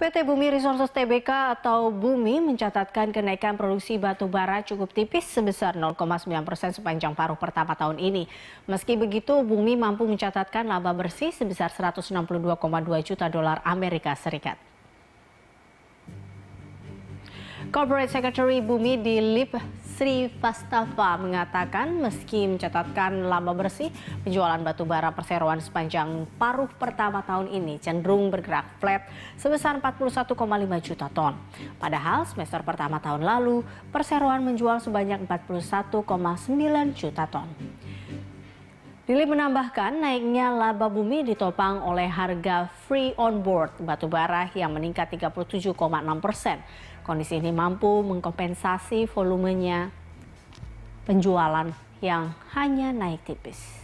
PT Bumi Resources Tbk atau Bumi mencatatkan kenaikan produksi batu bara cukup tipis sebesar 0,9 persen sepanjang paruh pertama tahun ini. Meski begitu, Bumi mampu mencatatkan laba bersih sebesar 162,2 juta dolar Amerika Serikat. Corporate Secretary Bumi di Lip Sri Fastafa mengatakan meski mencatatkan laba bersih, penjualan batu bara perseroan sepanjang paruh pertama tahun ini cenderung bergerak flat sebesar 41,5 juta ton. Padahal semester pertama tahun lalu, perseroan menjual sebanyak 41,9 juta ton. Dili menambahkan naiknya laba bumi ditopang oleh harga free on board batubara yang meningkat 37,6 persen. Kondisi ini mampu mengkompensasi volumenya penjualan yang hanya naik tipis.